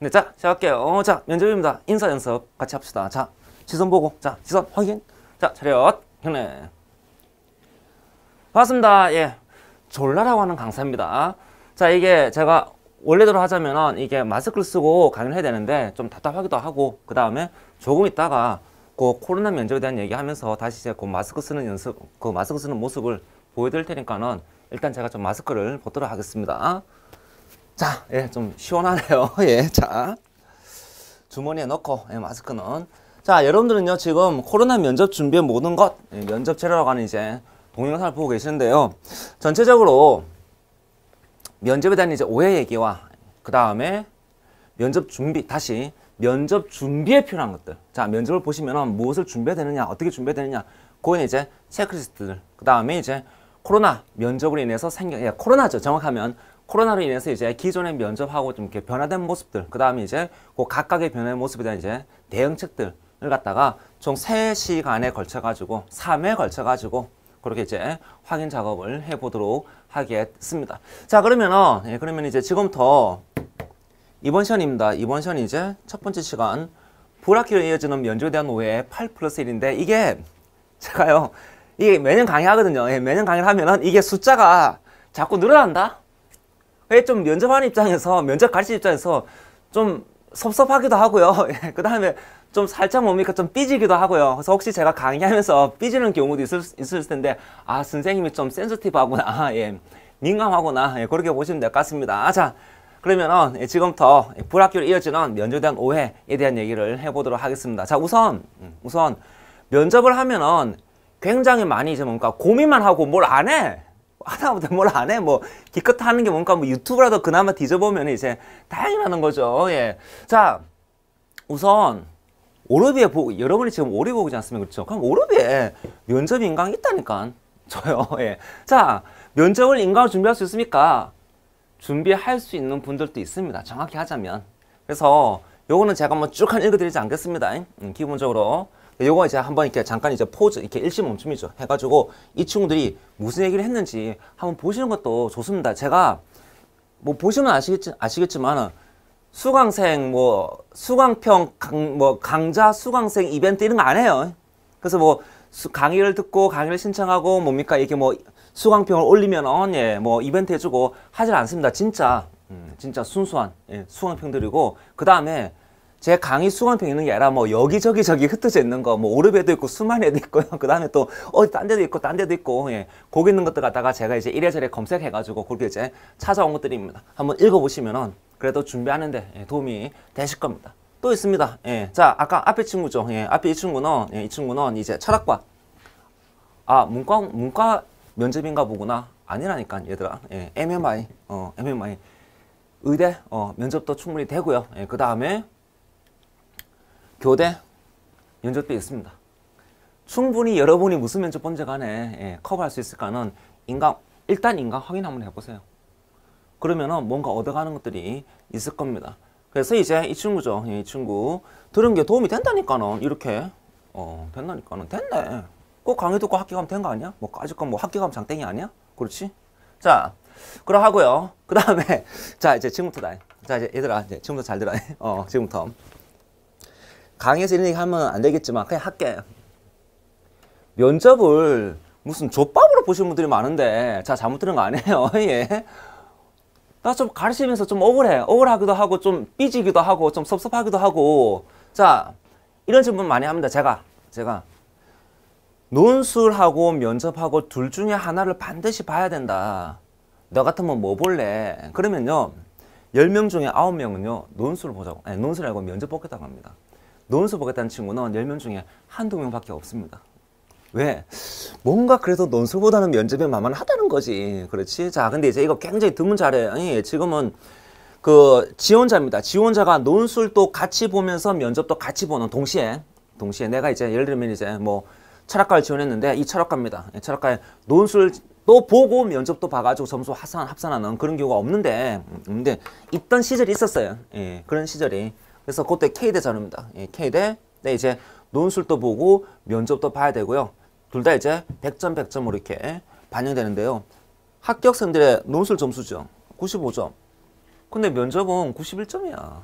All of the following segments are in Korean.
네, 자, 시작할게요. 어, 자, 면접입니다. 인사 연습 같이 합시다. 자, 시선 보고. 자, 시선 확인. 자, 차렷. 현네 반갑습니다. 예. 졸라라고 하는 강사입니다. 자, 이게 제가 원래대로 하자면은 이게 마스크를 쓰고 강연을 해야 되는데 좀 답답하기도 하고, 그 다음에 조금 있다가 그 코로나 면접에 대한 얘기하면서 다시 이제 그 마스크 쓰는 연습, 그 마스크 쓰는 모습을 보여드릴 테니까는 일단 제가 좀 마스크를 벗도록 하겠습니다. 자, 예, 좀 시원하네요. 예, 자. 주머니에 넣고, 예, 마스크는. 자, 여러분들은요, 지금 코로나 면접 준비의 모든 것, 예, 면접 체라고 하는 이제 동영상을 보고 계시는데요. 전체적으로 면접에 대한 이제 오해 얘기와 그 다음에 면접 준비, 다시 면접 준비에 필요한 것들. 자, 면접을 보시면 무엇을 준비해야 되느냐, 어떻게 준비해야 되느냐. 그건 이제 체크리스트들. 그 다음에 이제 코로나 면접으로 인해서 생겨, 예, 코로나죠. 정확하면 코로나로 인해서 이제 기존의 면접하고 좀 이렇게 변화된 모습들, 그 다음에 이제 그 각각의 변화의 모습에 대한 이제 대응책들을 갖다가 총 세시간에 걸쳐가지고, 삼회에 걸쳐가지고, 그렇게 이제 확인 작업을 해보도록 하겠습니다. 자, 그러면, 예, 그러면 이제 지금부터 이번 시간입니다. 이번 시간이 이제 첫 번째 시간, 불학기로 이어지는 면접에 대한 오해 8 플러스 1인데, 이게 제가요, 이게 매년 강의하거든요. 예, 매년 강의를 하면은 이게 숫자가 자꾸 늘어난다? 예, 좀 면접하는 입장에서 면접 가르치는 입장에서 좀 섭섭하기도 하고요. 예, 그 다음에 좀 살짝 뭡니까 좀 삐지기도 하고요. 그래서 혹시 제가 강의하면서 삐지는 경우도 있을, 있을 텐데 아 선생님이 좀 센스티브하구나. 아, 예. 민감하구나. 예. 그렇게 보시면 될 것 같습니다. 아, 자 그러면 예, 지금부터 불합격으 이어지는 면접에 대한 오해에 대한 얘기를 해보도록 하겠습니다. 자 우선 음, 우선 면접을 하면은 굉장히 많이 이제 뭔가 고민만 하고 뭘 안 해. 하다못해 뭘안 해. 뭐 기껏 하는 게 뭔가 뭐 유튜브라도 그나마 뒤져보면 이제 다행이라는 거죠. 예. 자, 우선 오르비에 보, 고 여러분이 지금 오리 보고 있지 않습니까? 그렇죠? 그럼 오르비에 면접 인강 이 있다니까. 저요. 예. 자, 면접을 인강을 준비할 수 있습니까? 준비할 수 있는 분들도 있습니다. 정확히 하자면. 그래서 요거는 제가 한번 쭉한 읽어드리지 않겠습니다. 음, 기본적으로 요거 이제 한번 이렇게 잠깐 이제 포즈 이렇게 일시 멈춤이죠. 해가지고 이 친구들이 무슨 얘기를 했는지 한번 보시는 것도 좋습니다. 제가 뭐 보시면 아시겠지, 아시겠지만 수강생 뭐 수강평 강, 뭐 강좌 수강생 이벤트 이런 거 안 해요. 그래서 뭐 수, 강의를 듣고 강의를 신청하고 뭡니까 이게 뭐 수강평을 올리면 어예뭐 이벤트 해주고 하질 않습니다. 진짜 음, 진짜 순수한 예, 수강평들이고 그 다음에 제 강의 수강평 있는 게 아니라 뭐 여기저기 저기 흩어져 있는 거 뭐 오르배도 있고 수만에도 있고요. 그 다음에 또 어디 딴 데도 있고 딴 데도 있고 예. 거기 있는 것들 갖다가 제가 이제 이래저래 검색해가지고 그렇게 이제 찾아온 것들입니다. 한번 읽어보시면은 그래도 준비하는데 예, 도움이 되실 겁니다. 또 있습니다. 예. 자 아까 앞에 친구죠. 예. 앞에 이 친구는 예, 이 친구는 이제 철학과 아 문과 문과 면접인가 보구나 아니라니까 얘들아 예. MMI 어 MMI 의대 어 면접도 충분히 되고요. 예. 그 다음에 교대 면접도 있습니다. 충분히 여러분이 무슨 면접 본지 간에 예, 커버할 수 있을까는 인강 일단 인강 확인 한번 해보세요. 그러면은 뭔가 얻어가는 것들이 있을 겁니다. 그래서 이제 이 친구죠. 예, 이 친구 들은 게 도움이 된다니까는 이렇게 어 된다니까는 됐네. 꼭 강의 듣고 학교 가면 된 거 아니야? 뭐 아직 건뭐 학교 가면 장땡이 아니야? 그렇지? 자, 그러 하고요. 그 다음에 자 이제 지금부터다. 자 이제 얘들아 이제 지금부터 잘 들어. 어 지금부터. 강의에서 이런 얘기 하면 안 되겠지만 그냥 할게. 요 면접을 무슨 족밥으로 보시는 분들이 많은데 자 잘못 들은 거 아니에요. 예. 나 좀 가르치면서 좀 억울해. 억울하기도 하고 좀 삐지기도 하고 좀 섭섭하기도 하고 자 이런 질문 많이 합니다. 제가 제가 논술하고 면접하고 둘 중에 하나를 반드시 봐야 된다. 너 같으면 뭐 볼래? 그러면요. 10명 중에 9명은요. 논술을 보자고. 아니, 논술하고 면접 뽑겠다고 합니다. 논술 보겠다는 친구는 10명 중에 한두 명밖에 없습니다. 왜? 뭔가 그래도 논술보다는 면접에 만만하다는 거지. 그렇지? 자, 근데 이제 이거 굉장히 드문 자례. 지금은 그 지원자입니다. 지원자가 논술도 같이 보면서 면접도 같이 보는 동시에 동시에 내가 이제 예를 들면 이제 뭐 철학과를 지원했는데 이 철학과입니다. 철학과에 논술도 보고 면접도 봐가지고 점수 합산, 합산하는 그런 경우가 없는데 음, 근데 있던 시절이 있었어요. 예, 그런 시절이. 그래서 그때 K대 전입니다. 예, K대. 네, 이제 논술도 보고 면접도 봐야 되고요. 둘 다 이제 100점, 100점으로 이렇게 반영되는데요. 합격생들의 논술 점수죠. 95점. 근데 면접은 91점이야.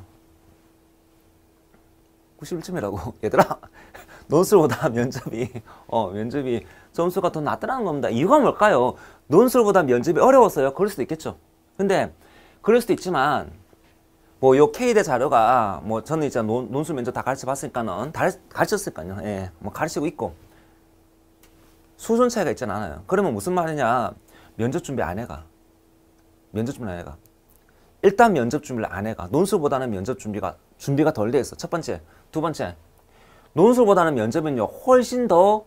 91점이라고. 얘들아, 논술보다 면접이, 어, 면접이 점수가 더 낮다는 겁니다. 이유가 뭘까요? 논술보다 면접이 어려웠어요. 그럴 수도 있겠죠. 근데, 그럴 수도 있지만, 뭐요 K대 자료가 뭐 저는 이제 논, 논술 면접 다 가르쳐 봤으니까는 다 가르쳤으니까요. 예. 뭐 가르치고 있고. 수준 차이가 있진 않아요. 그러면 무슨 말이냐. 면접 준비 안 해가. 면접 준비 안 해가. 일단 면접 준비를 안 해가. 논술보다는 면접 준비가 준비가 덜 돼 있어. 첫 번째. 두 번째. 논술보다는 면접은요. 훨씬 더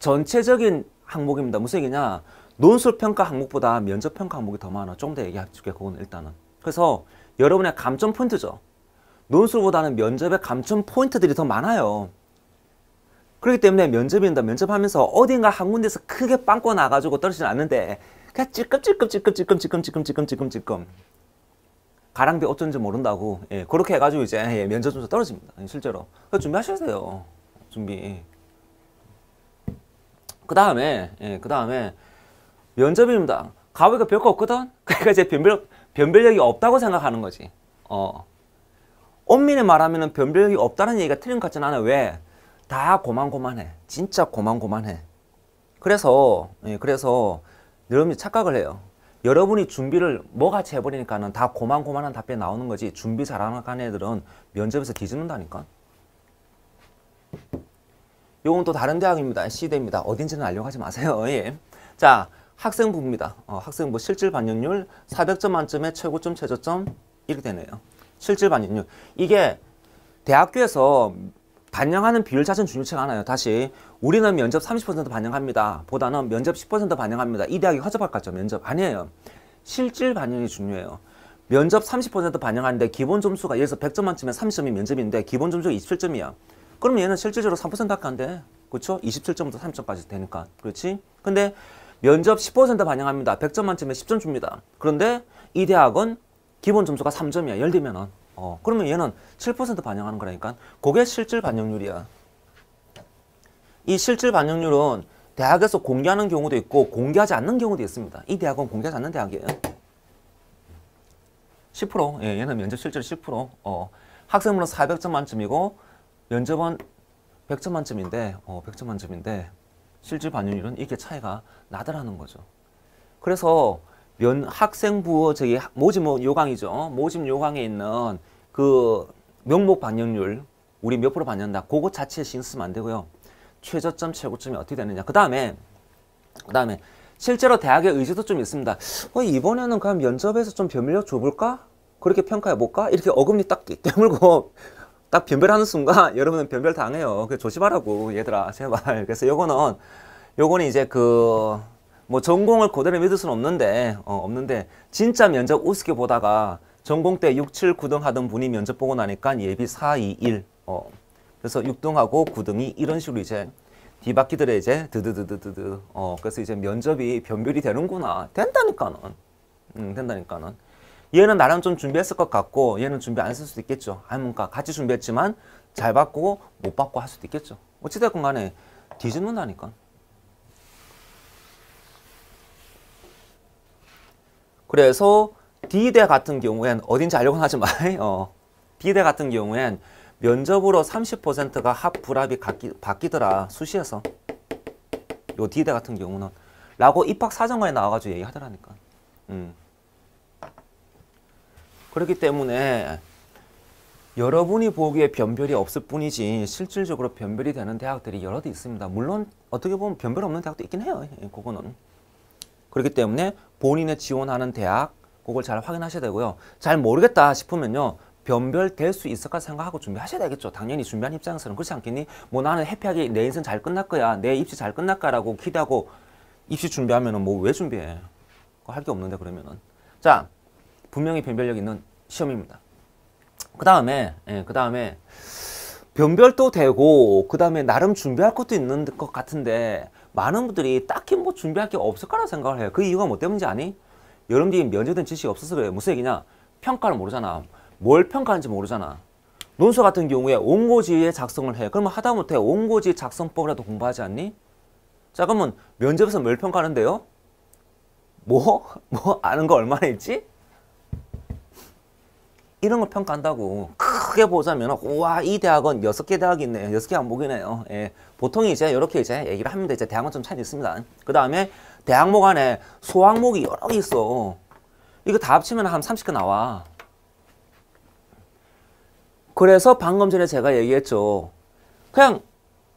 전체적인 항목입니다. 무슨 얘기냐. 논술 평가 항목보다 면접 평가 항목이 더 많아. 좀 더 얘기해 줄게. 그건 일단은. 그래서 여러분의 감점 포인트죠. 논술보다는 면접의 감점 포인트들이 더 많아요. 그렇기 때문에 면접인다 면접하면서 어딘가 한 군데서 크게 빵꾸 나가지고 떨어지진 않는데 그냥 찔끔찔끔찔끔찔끔찔끔찔끔찔끔찔끔 가랑비 어쩐지 모른다고 예, 그렇게 해가지고 이제 예, 면접 점수 떨어집니다 예, 실제로 준비하셔야 돼요 준비 그 다음에 예, 그 다음에 면접입니다 가보니까 별거 없거든 그러니까 이제 변별 변별력이 없다고 생각하는 거지. 어. 엄밀히 말하면 변별력이 없다는 얘기가 틀린 것 같진 않아. 왜? 다 고만고만해. 진짜 고만고만해. 그래서, 예, 그래서 여러분이 착각을 해요. 여러분이 준비를 뭐같이 해버리니까는 다 고만고만한 답변이 나오는 거지 준비 잘하는 애들은 면접에서 뒤집는다니까. 요건 또 다른 대학입니다. 시대입니다. 어딘지는 알려고 하지 마세요. 예. 자, 학생부입니다. 어, 학생부 실질 반영률 400점 만점에 최고점 최저점 이렇게 되네요. 실질 반영률. 이게 대학교에서 반영하는 비율 자체는 중요치가 않아요. 다시 우리는 면접 30% 반영합니다. 보다는 면접 10% 반영합니다. 이 대학이 허접할 것 같죠. 면접. 아니에요. 실질 반영이 중요해요. 면접 30% 반영하는데 기본 점수가 예를 들어서 100점 만점에 30점이 면접인데 기본 점수가 27점이야. 그럼 얘는 실질적으로 3% 밖에 안 돼. 그렇죠? 27점부터 30점까지 되니까. 그렇지? 근데 면접 10% 반영합니다. 100점 만점에 10점 줍니다. 그런데 이 대학은 기본 점수가 3점이야. 예를 들면은. 어, 그러면 얘는 7% 반영하는 거라니까. 그게 실질 반영률이야. 이 실질 반영률은 대학에서 공개하는 경우도 있고 공개하지 않는 경우도 있습니다. 이 대학은 공개하지 않는 대학이에요. 10%. 예, 얘는 면접 실질로 10%. 어, 학생으로 400점 만점이고 면접은 100점 만점인데 어, 100점 만점인데 실질 반영률은 이렇게 차이가 나더라는 거죠. 그래서 면 학생부 저기 모집 뭐 요강이죠. 모집 요강에 있는 그 명목 반영률 우리 몇 프로 반영한다. 그거 자체에 신경 쓰면 안 되고요. 최저점 최고점이 어떻게 되느냐. 그 다음에 그 다음에 실제로 대학의 의지도 좀 있습니다. 어, 이번에는 그냥 면접에서 좀 변별력 줘볼까? 그렇게 평가해볼까? 이렇게 어금니 딱 깨물고 딱 변별하는 순간 여러분은 변별 당해요. 조심하라고 얘들아 제발. 그래서 요거는 요거는 이제 그 뭐 전공을 그대로 믿을 수는 없는데 어, 없는데 진짜 면접 우습게 보다가 전공 때 6, 7, 9등 하던 분이 면접 보고 나니까 예비 4, 2, 1. 어. 그래서 6등하고 9등이 이런 식으로 이제 뒤바퀴들에 이제 드드드드드드. 어, 그래서 이제 면접이 변별이 되는구나. 된다니까는. 음, 된다니까는. 얘는 나랑 좀 준비했을 것 같고 얘는 준비 안 했을 수도 있겠죠. 아니 뭔가 그러니까 같이 준비했지만 잘 받고 못 받고 할 수도 있겠죠. 어찌됐건 간에 뒤집는다니까. 그래서 D대 같은 경우엔 어딘지 알려고 하지 마. 어. B대 같은 경우엔 면접으로 30%가 합 불합이 같기, 바뀌더라. 수시에서. 요 D대 같은 경우는 라고 입학 사정관에 나와가지고 얘기하더라니까. 음. 그렇기 때문에 여러분이 보기에 변별이 없을 뿐이지 실질적으로 변별이 되는 대학들이 여러 대 있습니다. 물론 어떻게 보면 변별 없는 대학도 있긴 해요. 예, 그거는. 그렇기 때문에 본인의 지원하는 대학 그걸 잘 확인하셔야 되고요. 잘 모르겠다 싶으면요. 변별될 수 있을까 생각하고 준비하셔야 되겠죠. 당연히 준비한 입장에서는 그렇지 않겠니? 뭐 나는 해피하게 내 인생 잘 끝날 거야. 내 입시 잘 끝날 거라고 기대하고 입시 준비하면 뭐왜 준비해? 할 게 없는데 그러면은. 자, 분명히 변별력 있는 시험입니다. 그 다음에 예, 그 다음에 변별도 되고 그 다음에 나름 준비할 것도 있는 것 같은데 많은 분들이 딱히 뭐 준비할 게 없을 거라 생각을 해요. 그 이유가 뭐 때문인지 아니? 여러분들이 면제된 지식이 없어서 그래요. 무슨 얘기냐? 평가를 모르잖아. 뭘 평가하는지 모르잖아. 논술 같은 경우에 원고지에 작성을 해. 그러면 하다못해 원고지 작성법이라도 공부하지 않니? 자 그러면 면접에서 뭘 평가하는데요? 뭐? 뭐 아는 거 얼마나 있지? 이런 걸 평가한다고 크게 보자면 우와 이 대학은 여섯 개 대학이 있네요. 여섯 개 안목이네요. 예, 보통 이제 이렇게 이제 얘기를 합니다. 이제 대학은 좀 차이 있습니다. 그 다음에 대학목 안에 소학목이 여러 개 있어. 이거 다 합치면 한 30개 나와. 그래서 방금 전에 제가 얘기했죠. 그냥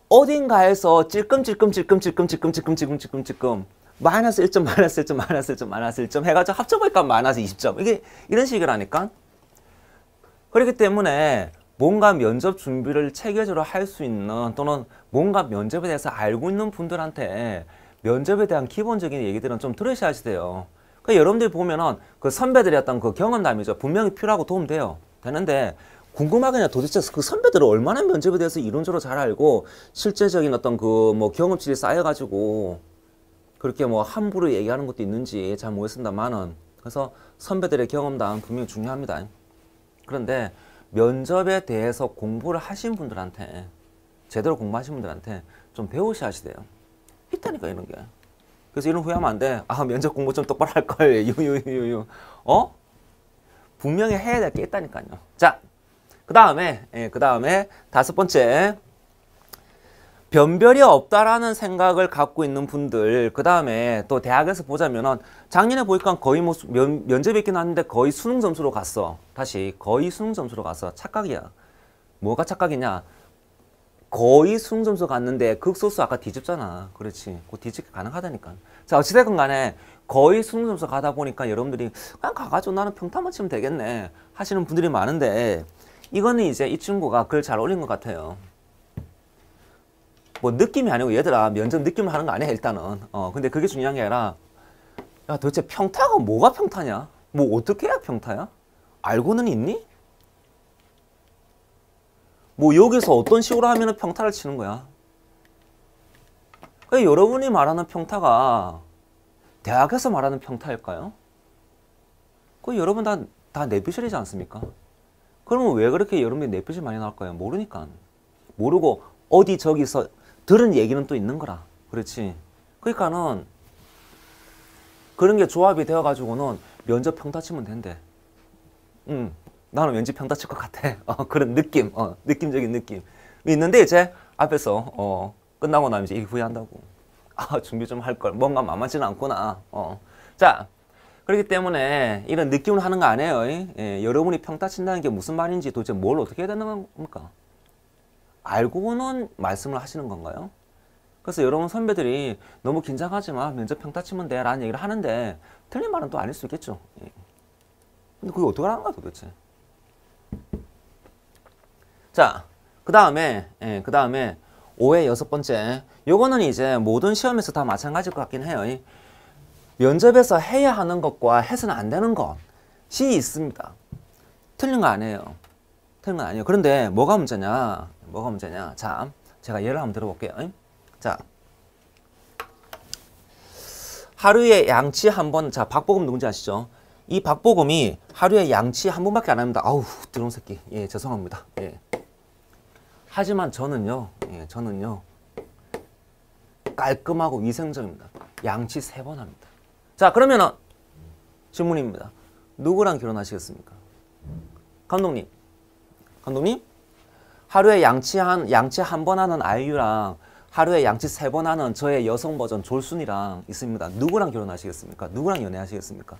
어딘가에서 찔끔찔끔 찔끔찔끔 찔끔찔끔 찔끔찔끔 찔끔 마이너스 1점 마이너스 1점 마이너스 1점 마이너스 1점 해가지고 합쳐보니까 마이너스 20점 이게 이런 식이라니까 그렇기 때문에 뭔가 면접 준비를 체계적으로 할 수 있는 또는 뭔가 면접에 대해서 알고 있는 분들한테 면접에 대한 기본적인 얘기들은 좀 들으셔야지 돼요. 그 그러니까 여러분들 보면은 그 선배들의 어떤 그 경험담이죠. 분명히 필요하고 도움돼요. 되는데 궁금하긴 해. 도대체 그 선배들은 얼마나 면접에 대해서 이론적으로 잘 알고 실제적인 어떤 그 뭐 경험치를 쌓여가지고 그렇게 뭐 함부로 얘기하는 것도 있는지 잘 모르겠습니다만은 그래서 선배들의 경험담 분명히 중요합니다. 그런데 면접에 대해서 공부를 하신 분들한테 제대로 공부하신 분들한테 좀 배우셔야지 돼요. 있다니까 이런 게. 그래서 이런 후회하면 안 돼. 아 면접 공부 좀 똑바로 할 걸. 유유유유. 어? 분명히 해야 될 게 있다니까요. 자, 그 다음에 예, 그 다음에 다섯 번째 변별이 없다라는 생각을 갖고 있는 분들 그 다음에 또 대학에서 보자면은 작년에 보니까 거의 뭐 면, 면접 있긴 하는데 거의 수능 점수로 갔어 다시 거의 수능 점수로 갔어 착각이야 뭐가 착각이냐 거의 수능 점수 갔는데 극소수 아까 뒤집잖아 그렇지 그 뒤집기 가능하다니까 자 어찌됐건 간에 거의 수능 점수 가다 보니까 여러분들이 그냥 가가지고 나는 평타만 치면 되겠네 하시는 분들이 많은데 이거는 이제 이 친구가 글 잘 올린 것 같아요 뭐 느낌이 아니고 얘들아 면접 느낌을 하는 거 아니야 일단은 어 근데 그게 중요한 게 아니라 야 도대체 평타가 뭐가 평타냐 뭐 어떻게 해야 평타야 알고는 있니 뭐 여기서 어떤 식으로 하면 평타를 치는 거야 그러니까 여러분이 말하는 평타가 대학에서 말하는 평타일까요 그 여러분 다, 다 내피셜이지 않습니까 그러면 왜 그렇게 여러분이 내피셜 많이 나올까요 모르니까 모르고 어디 저기서 들은 얘기는 또 있는 거라. 그렇지. 그러니까는 그런 게 조합이 되어 가지고는 면접 평타 치면 된대. 응. 나는 왠지 평타 칠 것 같아. 어, 그런 느낌, 어, 느낌적인 느낌 있는데 이제 앞에서 어, 끝나고 나면 이제 후회한다고. 아, 준비 좀 할 걸. 뭔가 만만치는 않구나. 어. 자, 그렇기 때문에 이런 느낌을 하는 거 아니에요. 예, 여러분이 평타 친다는 게 무슨 말인지 도대체 뭘 어떻게 해야 되는 겁니까? 알고는 말씀을 하시는 건가요? 그래서 여러분 선배들이 너무 긴장하지 마 면접평 따치면 돼 라는 얘기를 하는데 틀린 말은 또 아닐 수 있겠죠. 예. 근데 그게 어떻게 하는 거야 도대체. 자, 그 다음에 예, 그 다음에 5의 여섯 번째 요거는 이제 모든 시험에서 다 마찬가지일 것 같긴 해요. 면접에서 해야 하는 것과 해서는 안 되는 것이 있습니다. 틀린 거 아니에요. 틀는건 아니에요. 그런데 뭐가 문제냐? 뭐가 문제냐? 자, 제가 예를 한번 들어볼게요. 자, 하루에 양치 한 번. 자, 박보검 누군지 아시죠? 이 박보검이 하루에 양치 한 번밖에 안 합니다. 아우, 드러운 새끼. 예, 죄송합니다. 예. 하지만 저는요, 예, 저는요, 깔끔하고 위생적입니다. 양치 세 번 합니다. 자, 그러면은 질문입니다. 누구랑 결혼하시겠습니까? 감독님, 감독님? 하루에 양치 한 양치 한 번 하는 아이유랑 하루에 양치 세 번 하는 저의 여성 버전 졸순이랑 있습니다. 누구랑 결혼하시겠습니까? 누구랑 연애하시겠습니까?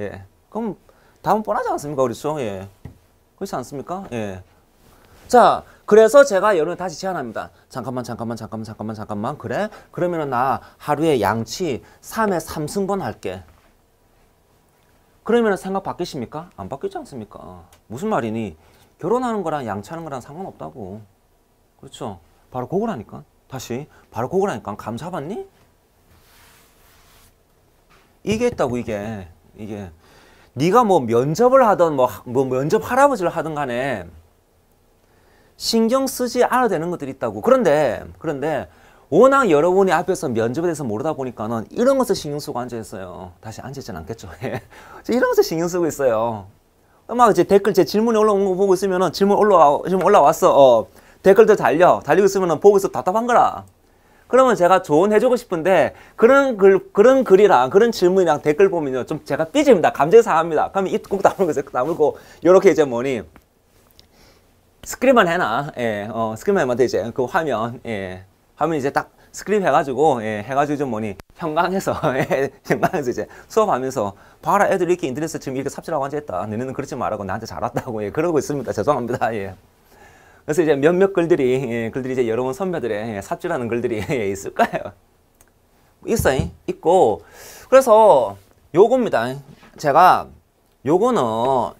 예. 그럼 다음 뻔하지 않습니까? 그렇죠? 예. 그렇지 않습니까? 예. 자, 그래서 제가 여러분 다시 제안합니다. 잠깐만, 잠깐만, 잠깐만, 잠깐만, 잠깐만. 그래? 그러면은 나 하루에 양치 3에 3승번 할게. 그러면은 생각 바뀌십니까? 안 바뀌지 않습니까? 무슨 말이니? 결혼하는 거랑 양치하는 거랑 상관없다고. 그렇죠? 바로 고거라니까. 다시 바로 고거라니까. 감 잡았니? 이게 있다고 이게. 이게 네가 뭐 면접을 하던 뭐, 뭐 면접 할아버지를 하든 간에 신경 쓰지 않아도 되는 것들이 있다고. 그런데 그런데 워낙 여러분이 앞에서 면접에 대해서 모르다 보니까는 이런 것을 신경 쓰고 앉아 있어요. 다시 앉아 있진 않겠죠. 예. 이런 것을 신경 쓰고 있어요. 음악 이제 댓글 제 질문이 올라온 거 보고 있으면은 질문 올라와 지금 올라왔어 어댓글도 달려 달리고 있으면은 보고 있어 답답한 거라 그러면 제가 조언해주고 싶은데 그런 글 그런 글이랑 그런 질문이랑 댓글 보면요 좀 제가 삐집니다 감정 사합니다 그러면 입꾹 다물고 다물고 요렇게 이제 뭐니 스크린만 해놔 예어 스크린만 해놔 이제 그 화면 예 화면 이제 딱 스크립 해가지고 예, 해가지고 좀 뭐니 현강에서 예, 현강에서 이제 수업하면서 봐라 애들 이렇게 인터넷에 지금 이렇게 삽질하고 앉아있다 너네는 그렇지 말라고 나한테 잘 왔다고 예, 그러고 있습니다 죄송합니다 예. 그래서 이제 몇몇 글들이 예, 글들이 이제 여러분 선배들의 예, 삽질하는 글들이 예, 있을까요? 있어요 있고 그래서 요겁니다 제가 요거는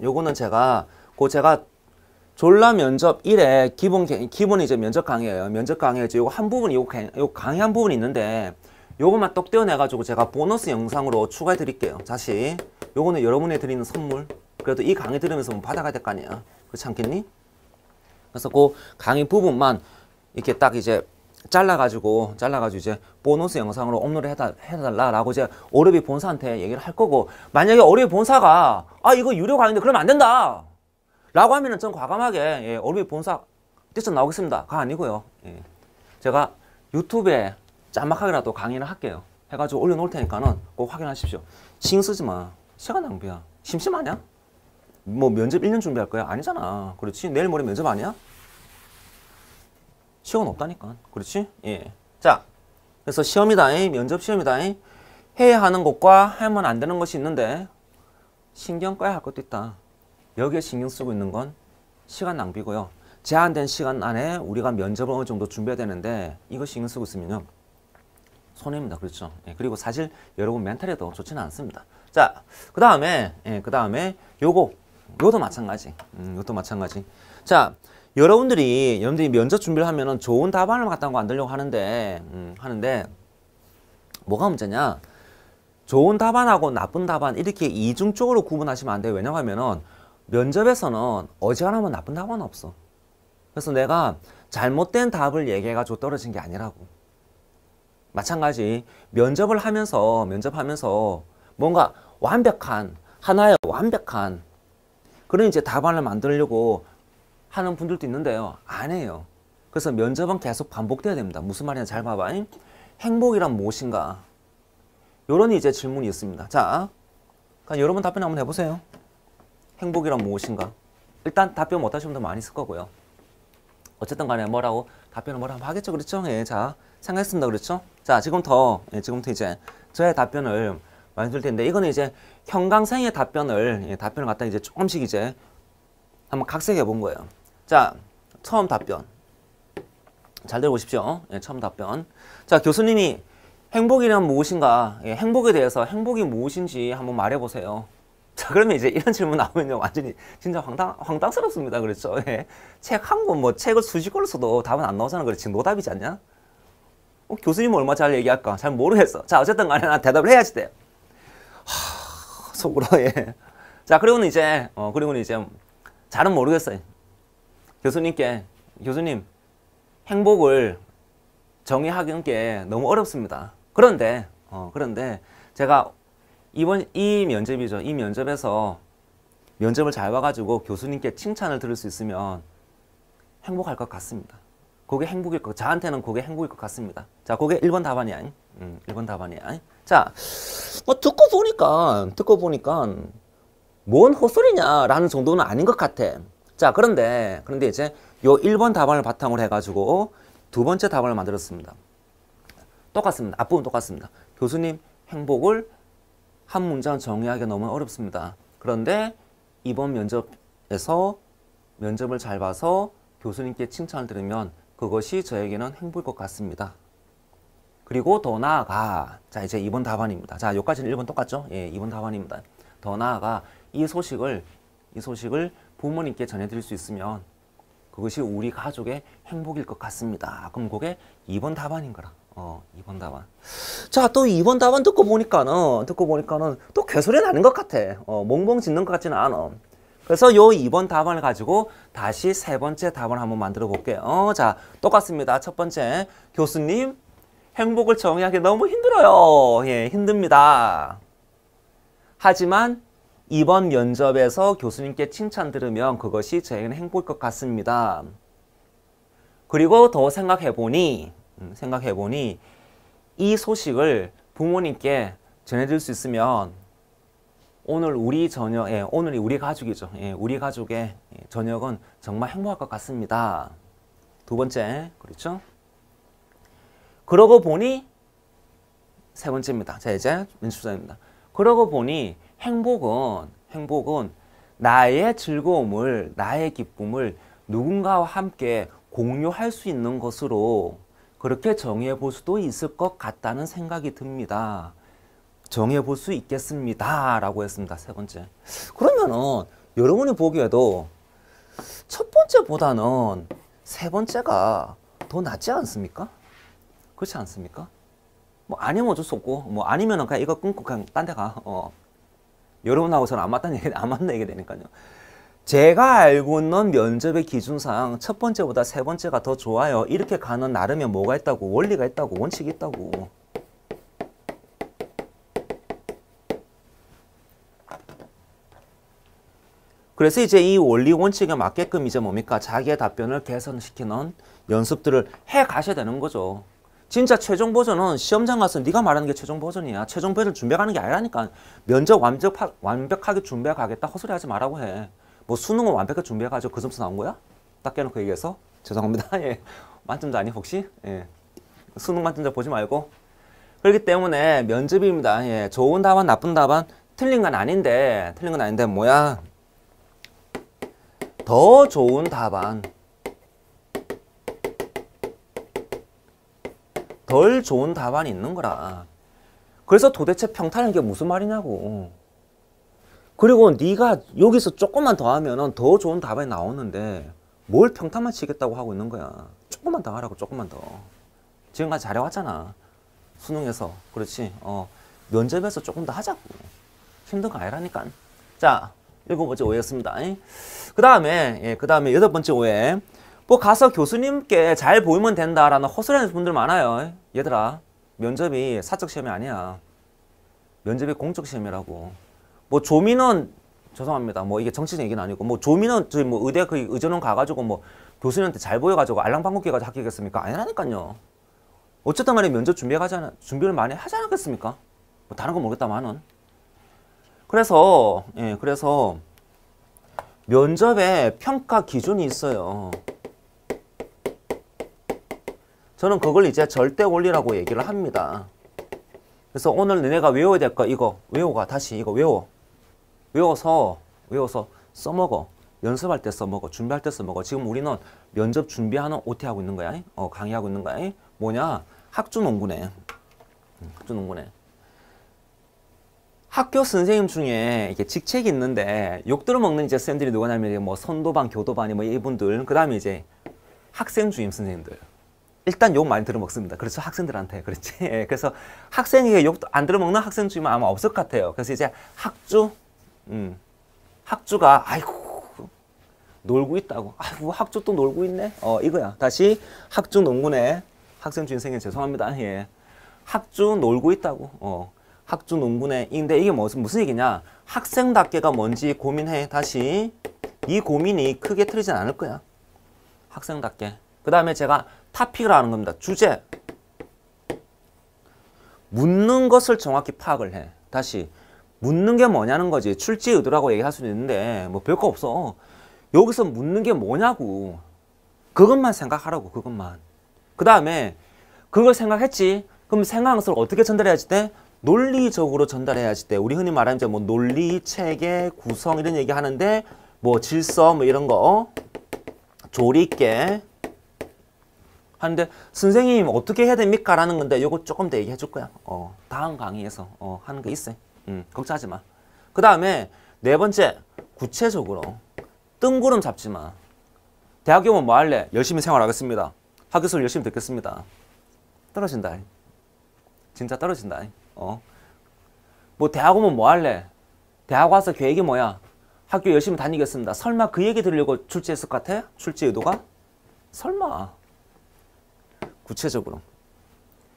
요거는 제가 그 제가 졸라 면접 1에 기본, 기본이 이제 면접 강의예요. 면접 강의지. 요거 한 부분이, 요거, 강, 요거 강의 한 부분이 있는데, 요것만 떡 떼어내가지고 제가 보너스 영상으로 추가해 드릴게요. 다시. 요거는 여러분이 드리는 선물. 그래도 이 강의 들으면서 뭐 받아가야 될 거 아니야. 그렇지 않겠니? 그래서 그 강의 부분만 이렇게 딱 이제 잘라가지고 잘라가지고 이제 보너스 영상으로 업로드 해달, 해달라라고 이제 오르비 본사한테 얘기를 할 거고 만약에 오르비 본사가 아 이거 유료 강의인데 그러면 안 된다 라고 하면은 전 과감하게 예, 오르비 본사 뛰쳐나오겠습니다가 아니고요. 예. 제가 유튜브에 짤막하게라도 강의를 할게요. 해가지고 올려놓을 테니까는 꼭 확인하십시오. 신경 쓰지 마. 시간 낭비야. 심심하냐? 뭐 면접 1년 준비할 거야? 아니잖아. 그렇지? 내일 모레 면접 아니야? 시험 없다니까. 그렇지? 예. 자, 그래서 시험이다. 이 면접 시험이다. 이 해야 하는 것과 하면 안 되는 것이 있는데 신경 꺼야 할 것도 있다. 여기에 신경 쓰고 있는 건 시간 낭비고요. 제한된 시간 안에 우리가 면접을 어느 정도 준비해야 되는데 이거 신경 쓰고 있으면요. 손해입니다. 그렇죠. 예, 그리고 사실 여러분 멘탈에도 좋지는 않습니다. 자, 그 다음에, 예, 그 다음에 요거, 요도 마찬가지. 음, 요것도 마찬가지. 자, 여러분들이, 여러분들이 면접 준비를 하면은 좋은 답안을 갖다 놓고 만들려고 하는데, 음, 하는데, 뭐가 문제냐? 좋은 답안하고 나쁜 답안 이렇게 이중적으로 구분하시면 안 돼요. 왜냐하면은 면접에서는 어지간하면 나쁜 답은 없어. 그래서 내가 잘못된 답을 얘기해가지고 떨어진 게 아니라고. 마찬가지 면접을 하면서 면접하면서 뭔가 완벽한 하나의 완벽한 그런 이제 답안을 만들려고 하는 분들도 있는데요. 안 해요. 그래서 면접은 계속 반복돼야 됩니다. 무슨 말이냐 잘 봐봐. 행복이란 무엇인가? 이런 이제 질문이 있습니다. 자, 여러분 답변 한번 해보세요. 행복이란 무엇인가? 일단 답변 못하시는 분들 많이 있을 거고요. 어쨌든 간에 뭐라고 답변을 뭐라고 하겠죠. 그렇죠? 예, 자, 생각했습니다. 그렇죠? 자, 지금부터, 예, 지금부터 이제 저의 답변을 만들 텐데, 이거는 이제 형광생의 답변을, 예, 답변을 갖다 이제 조금씩 이제 한번 각색해 본 거예요. 자, 처음 답변. 잘 들어보십시오. 예, 처음 답변. 자, 교수님이 행복이란 무엇인가? 예, 행복에 대해서 행복이 무엇인지 한번 말해보세요. 자 그러면 이제 이런 질문 나오면요 완전히 진짜 황당 황당스럽습니다 그렇죠 예. 책한 권 뭐 책을 수십 권을 써도 답은 안 나오잖아 그렇지 노답이지 않냐 어, 교수님 얼마 잘 얘기할까 잘 모르겠어 자 어쨌든 간에 나 대답을 해야지 돼 하, 속으로 예자 그리고는 이제 어 그리고는 이제 잘은 모르겠어요 교수님께 교수님 행복을 정의하기는 게 너무 어렵습니다 그런데 어 그런데 제가 이번 이 면접이죠. 이 면접에서 면접을 잘 봐가지고 교수님께 칭찬을 들을 수 있으면 행복할 것 같습니다. 그게 행복일 것, 저한테는 그게 행복일 것 같습니다. 자, 그게 1번 답안이야. 음, 1번 답안이야. 자, 뭐 듣고 보니까, 듣고 보니까, 뭔 헛소리냐라는 정도는 아닌 것 같아. 자, 그런데, 그런데 이제 요 1번 답안을 바탕으로 해가지고 두 번째 답안을 만들었습니다. 똑같습니다. 앞부분 똑같습니다. 교수님 행복을 한 문장 정의하기가 너무 어렵습니다. 그런데 이번 면접에서 면접을 잘 봐서 교수님께 칭찬을 들으면 그것이 저에게는 행복일 것 같습니다. 그리고 더 나아가 자 이제 2번 답안입니다. 자 여기까지는 1번 똑같죠? 예, 2번 답안입니다. 더 나아가 이 소식을 이 소식을 부모님께 전해드릴 수 있으면 그것이 우리 가족의 행복일 것 같습니다. 그럼 그게 2번 답안인 거라. 어, 2번 답안. 자, 또 2번 답안 듣고 보니까는, 듣고 보니까는 또 개소리 나는 것 같아. 어, 몽봉 짓는 것 같지는 않아. 그래서 요 2번 답안을 가지고 다시 세 번째 답을 안 한번 만들어 볼게요. 어, 자, 똑같습니다. 첫 번째, 교수님, 행복을 정의하기 너무 힘들어요. 예, 힘듭니다. 하지만 이번 면접에서 교수님께 칭찬 들으면 그것이 제일 행복일 것 같습니다. 그리고 더 생각해보니 음, 생각해보니 이 소식을 부모님께 전해줄 수 있으면 오늘 우리 저녁, 예, 오늘이 우리 가족이죠. 예, 우리 가족의 예, 저녁은 정말 행복할 것 같습니다. 두 번째, 그렇죠? 그러고 보니 세 번째입니다. 자, 이제 민수자입니다. 그러고 보니 행복은 행복은 나의 즐거움을 나의 기쁨을 누군가와 함께 공유할 수 있는 것으로 그렇게 정의해 볼 수도 있을 것 같다는 생각이 듭니다. 정해볼 수 있겠습니다. 라고 했습니다. 세 번째. 그러면은 여러분이 보기에도 첫 번째보다는 세 번째가 더 낫지 않습니까? 그렇지 않습니까? 뭐 아니면 어쩔 수 없고 뭐 아니면은 그냥 이거 끊고 그냥 딴 데 가. 어. 여러분하고서는 안 맞다는 얘기, 안 맞는 얘기 되니까요. 제가 알고 있는 면접의 기준상 첫 번째보다 세 번째가 더 좋아요. 이렇게 가는 나름의 뭐가 있다고 원리가 있다고 원칙이 있다고. 그래서 이제 이 원리 원칙에 맞게끔 이제 뭡니까? 자기의 답변을 개선시키는 연습들을 해 가셔야 되는 거죠. 진짜 최종 버전은 시험장 가서 네가 말하는 게 최종 버전이야. 최종 버전 준비하는 게 아니라니까. 면접 완벽하, 완벽하게 준비해 가겠다 허술해 하지 말라고 해. 뭐 수능은 완벽하게 준비해 가지고 그 점수 나온 거야? 딱 깨놓고 얘기해서 죄송합니다. 예. 만점자 아니 혹시? 예. 수능 만점자 보지 말고. 그렇기 때문에 면접입니다. 예. 좋은 답안 나쁜 답안 틀린 건 아닌데 틀린 건 아닌데 뭐야? 더 좋은 답안 덜 좋은 답안이 있는 거라. 그래서 도대체 평타라는 게 무슨 말이냐고. 그리고 네가 여기서 조금만 더 하면 더 좋은 답안이 나오는데 뭘 평타만 치겠다고 하고 있는 거야. 조금만 더 하라고 조금만 더. 지금까지 잘해왔잖아. 수능에서. 그렇지. 어, 면접에서 조금 더 하자고. 힘든 거 아니라니까. 자, 일곱 번째 오해였습니다. 그 다음에, 예, 그 다음에 여덟 번째 오해. 뭐 가서 교수님께 잘 보이면 된다라는 허술하는 분들 많아요. 얘들아 면접이 사적 시험이 아니야. 면접이 공적 시험이라고. 뭐 조민원 죄송합니다. 뭐 이게 정치적 얘기는 아니고 뭐 조민원 저희 뭐 의대 그 의전원 가가지고 뭐 교수님한테 잘 보여가지고 알랑방국해가지고 합격했습니까? 아니라니까요. 어쨌든 간에 면접 준비하잖아 준비를 많이 하지 않았겠습니까? 뭐 다른 건 모르겠다만은. 그래서 예 그래서 면접에 평가 기준이 있어요. 저는 그걸 이제 절대 원리라고 얘기를 합니다. 그래서 오늘 너네가 외워야 될 거 이거 외워가 다시 이거 외워. 외워서 외워서 써먹어. 연습할 때 써먹어. 준비할 때 써먹어. 지금 우리는 면접 준비하는 OT 하고 있는 거야. 어, 강의하고 있는 거야. 뭐냐? 학주 농구네. 음, 학주 농구네. 학교 선생님 중에 이게 직책이 있는데 욕들을 먹는 이제 선생님들이 누구냐면 뭐 선도반, 교도반이 뭐 이분들 그다음에 이제 학생 주임 선생님들 일단 욕 많이 들어먹습니다. 그렇죠. 학생들한테. 그렇지. 예, 그래서 학생에게 욕안 들어먹는 학생 중에 아마 없을 것 같아요. 그래서 이제 학주, 음, 학주가, 아이고, 놀고 있다고. 아이고, 학주 또 놀고 있네. 어, 이거야. 다시 학주 농군에 학생 주인 생긴 죄송합니다. 예. 학주 놀고 있다고. 어. 학주 농군에. 근데 이게 무슨, 무슨 얘기냐. 학생답게가 뭔지 고민해. 다시. 이 고민이 크게 틀리진 않을 거야. 학생답게. 그 다음에 제가 타픽을 하는 겁니다. 주제. 묻는 것을 정확히 파악을 해. 다시 묻는 게 뭐냐는 거지. 출제 의도라고 얘기할 수는 있는데 뭐 별거 없어. 여기서 묻는 게 뭐냐고. 그것만 생각하라고 그것만. 그 다음에 그걸 생각했지. 그럼 생각한 것을 어떻게 전달해야지 때? 논리적으로 전달해야지 때. 우리 흔히 말하는 이제 뭐 논리, 체계, 구성 이런 얘기 하는데 뭐 질서 뭐 이런 거 어? 조리 있게 하는데 선생님 어떻게 해야 됩니까? 라는 건데 요거 조금 더 얘기해 줄 거야. 어, 다음 강의에서 어, 하는 거 있어요. 음, 걱정하지 마. 그 다음에 네 번째 구체적으로 뜬구름 잡지 마. 대학교 면뭐 할래? 열심히 생활하겠습니다. 학교 수업 열심히 듣겠습니다. 떨어진다. 진짜 떨어진다. 어. 뭐 대학 오면 뭐 할래? 대학 와서 계획이 뭐야? 학교 열심히 다니겠습니다. 설마 그 얘기 들으려고 출제했을 것 같아? 출제 의도가? 설마. 구체적으로.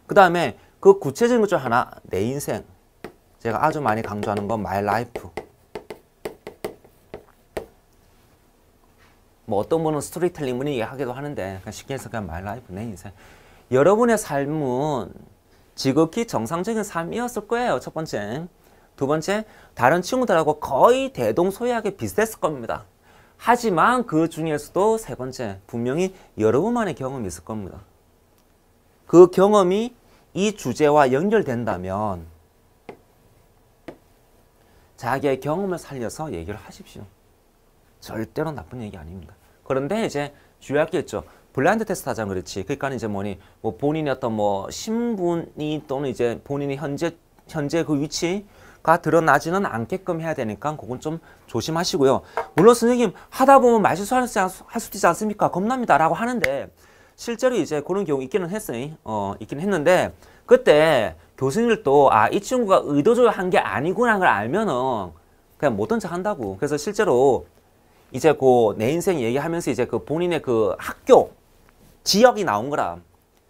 그 다음에 그 구체적인 것 중 하나 내 인생. 제가 아주 많이 강조하는 건 마이 라이프. 뭐 어떤 분은 스토리텔링 분이 하기도 하는데 그냥 쉽게 해서 그냥 마이 라이프 내 인생. 여러분의 삶은 지극히 정상적인 삶이었을 거예요. 첫 번째. 두 번째, 다른 친구들하고 거의 대동소이하게 비슷했을 겁니다. 하지만 그 중에서도 세 번째, 분명히 여러분만의 경험이 있을 겁니다. 그 경험이 이 주제와 연결된다면 자기의 경험을 살려서 얘기를 하십시오. 절대로 나쁜 얘기 아닙니다. 그런데 이제 주의할겠죠. 블라인드 테스트 하자 그렇지. 그러니까 이제 뭐니 뭐 본인의 어떤 뭐 신분이 또는 이제 본인이 현재 현재 그 위치가 드러나지는 않게끔 해야 되니까 그건 좀 조심하시고요. 물론 선생님 하다 보면 말실수 할 수 있지 않습니까? 겁납니다라고 하는데 실제로 이제 그런 경우 있기는 했어요. 어, 있긴 했는데 그때 교수님들도 아, 이 친구가 의도적으로 한 게 아니구나 걸 알면은 그냥 못던 척 한다고. 그래서 실제로 이제 그 내 인생 얘기하면서 이제 그 본인의 그 학교 지역이 나온 거라.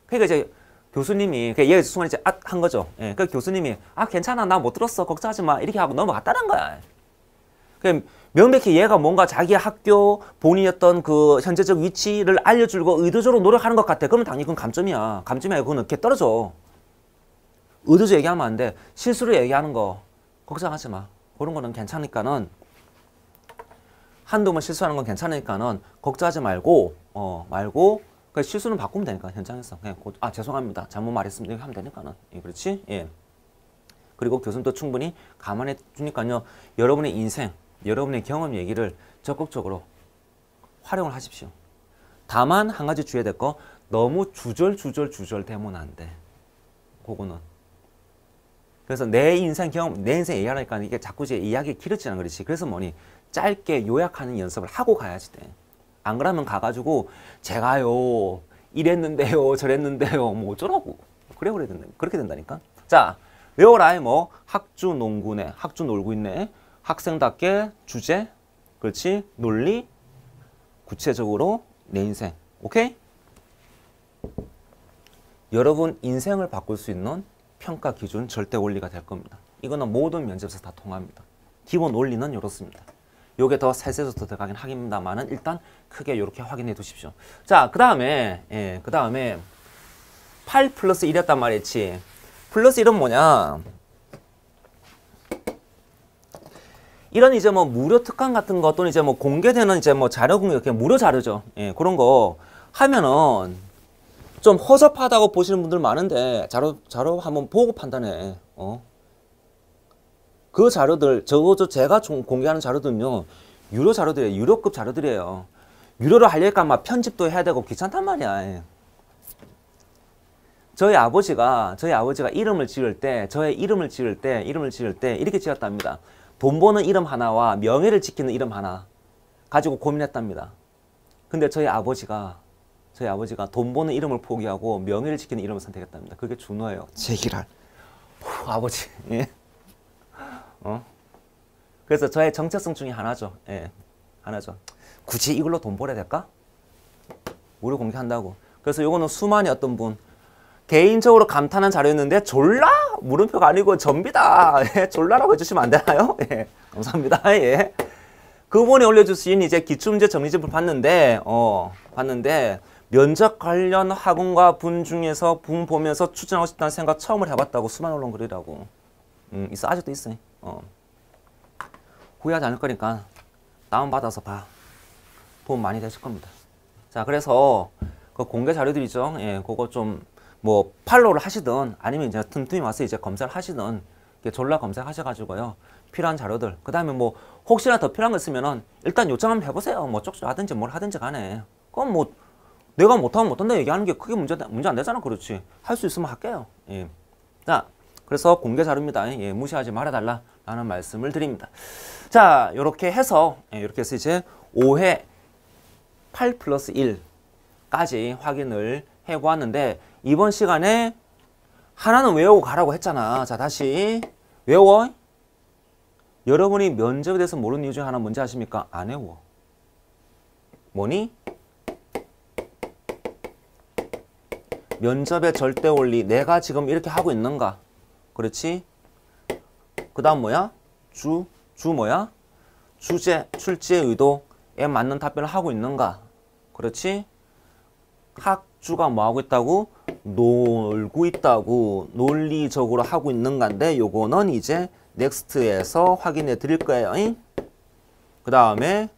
그니까 이제 교수님이 그 얘가 순간 이제 아, 한 거죠. 예. 그 교수님이 아 괜찮아 나 못 들었어 걱정하지 마 이렇게 하고 넘어갔다는 거야. 그 명백히 얘가 뭔가 자기 학교 본인이었던 그 현재적 위치를 알려주고 의도적으로 노력하는 것 같아. 그러면 당연히 그건 감점이야. 감점이야. 그건 이렇게 떨어져. 의도적 얘기하면 안 돼. 실수로 얘기하는 거 걱정하지 마. 그런 거는 괜찮으니까는 한두 번 실수하는 건 괜찮으니까는 걱정하지 말고 어 말고 그 실수는 바꾸면 되니까 현장에서 그냥 곧, 아 죄송합니다 잘못 말했습니다 이렇게 하면 되니까는 예, 그렇지 예 그리고 교수님도 충분히 감안해 주니까요 여러분의 인생 여러분의 경험 얘기를 적극적으로 활용을 하십시오. 다만 한 가지 주의될 거 너무 주절주절주절 되면 안 돼. 그거는. 그래서 내 인생 경험, 내 인생 얘기하니까 이게 자꾸 이제 이야기 길어지는 그렇지. 그래서 뭐니 짧게 요약하는 연습을 하고 가야지 돼. 안 그러면 가가지고 제가요 이랬는데요 저랬는데요 뭐 어쩌라고 그래 그래 그렇게 된다니까. 자 외워라 뭐 학주 농구네 학주 놀고 있네 학생답게 주제, 그렇지? 논리, 구체적으로 내 인생. 오케이? 여러분 인생을 바꿀 수 있는 평가 기준 절대 원리가 될 겁니다. 이거는 모든 면접에서 다 통합니다. 기본 원리는 이렇습니다. 요게 더 세세져서 들어가긴 하겠습니다만은 일단 크게 이렇게 확인해 두십시오. 자, 그 다음에, 예, 그 다음에 8 플러스 1이었단 말이지. 플러스 1은 뭐냐? 이런 이제 뭐 무료 특강 같은 것 또는 이제 뭐 공개되는 이제 뭐 자료 공개 그냥 무료 자료죠. 예, 그런 거 하면은 좀 허접하다고 보시는 분들 많은데 자료 자료 한번 보고 판단해. 어. 그 자료들 적어 제가 공개하는 자료들은요 유료 자료들이에요. 유료급 자료들이에요. 유료로 하려니까 막 편집도 해야 되고 귀찮단 말이야. 예. 저희 아버지가 저희 아버지가 이름을 지을 때 저의 이름을 지을 때 이름을 지을 때 이렇게 지었답니다. 돈 버는 이름 하나와 명예를 지키는 이름 하나 가지고 고민했답니다. 근데 저희 아버지가 저희 아버지가 돈 버는 이름을 포기하고 명예를 지키는 이름을 선택했답니다. 그게 준호예요. 제기랄. 후, 아버지. 예. 어? 그래서 저의 정체성 중에 하나죠. 예. 하나죠. 굳이 이걸로 돈 벌어야 될까? 우리 공개한다고. 그래서 요거는 수많이 어떤 분 개인적으로 감탄한 자료였는데 졸라 물음표가 아니고 전비다 예, 졸라라고 해주시면 안 되나요? 예, 감사합니다. 예. 그분이 올려주신 이제 기출문제 정리집을 봤는데, 어, 봤는데, 면접 관련 학원과 분 중에서 분 보면서 추천하고 싶다는 생각 처음을 해봤다고 수만 올라온 글이라고. 음, 있어. 아직도 있어. 어. 후회하지 않을 거니까 다운받아서 봐. 도움 많이 되실 겁니다. 자, 그래서 그 공개 자료들이죠. 예, 그거 좀뭐 팔로우를 하시든 아니면 이제 틈틈이 와서 이제 검사를 하시든 졸라 검색하셔가지고요 필요한 자료들 그 다음에 뭐 혹시나 더 필요한 거 있으면은 일단 요청 한번 해보세요 뭐 쪽수 하든지 뭘 하든지 간에 그건 뭐 내가 못하면 못한다 얘기하는 게 크게 문제, 문제 안 되잖아 그렇지 할 수 있으면 할게요 예. 자 그래서 공개 자료입니다 예, 무시하지 말아달라 라는 말씀을 드립니다 자 이렇게 해서 예, 이렇게 해서 이제 5회 8 플러스 1까지 확인을 해보았는데 이번 시간에 하나는 외우고 가라고 했잖아. 자 다시 외워. 여러분이 면접에 대해서 모르는 이유 중 하나 뭔지 아십니까? 안 외워. 뭐니? 면접의 절대 원리 내가 지금 이렇게 하고 있는가? 그렇지? 그 다음 뭐야? 주, 주 뭐야? 주제, 출제 의도에 맞는 답변을 하고 있는가? 그렇지? 학, 주가 뭐 하고 있다고? 놀고 있다고 논리적으로 하고 있는 건데 요거는 이제 넥스트에서 확인해 드릴 거예요. 그 다음에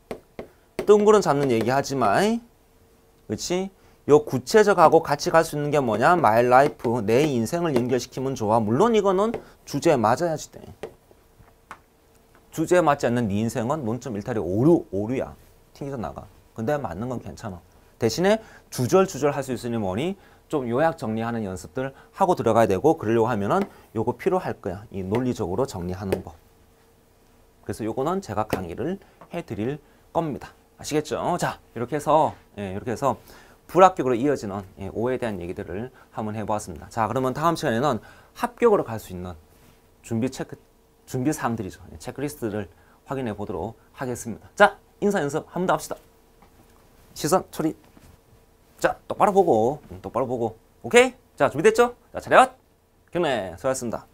뜬구름 잡는 얘기 하지만 그렇요 구체적하고 같이 갈 수 있는 게 뭐냐? 마일 라이프, 내 인생을 연결시키면 좋아. 물론 이거는 주제에 맞아야지 돼. 주제에 맞지 않는 네 인생은 논점 일탈이 오류, 오류야. 튕겨서 나가. 근데 맞는 건 괜찮아. 대신에 주절주절 할 수 있으니 뭐니 좀 요약 정리하는 연습들 하고 들어가야 되고 그러려고 하면은 요거 필요할 거야. 이 논리적으로 정리하는 법. 그래서 요거는 제가 강의를 해드릴 겁니다. 아시겠죠? 자, 이렇게 해서 예, 이렇게 해서 불합격으로 이어지는 예, 오해에 대한 얘기들을 한번 해보았습니다. 자, 그러면 다음 시간에는 합격으로 갈 수 있는 준비 체크 준비 사항들이죠. 예, 체크리스트를 확인해 보도록 하겠습니다. 자, 인사 연습 한번더 합시다. 시선 처리 자, 똑바로 보고, 음, 똑바로 보고. 오케이? 자, 준비됐죠? 자, 차렷! 경례, 수고하셨습니다.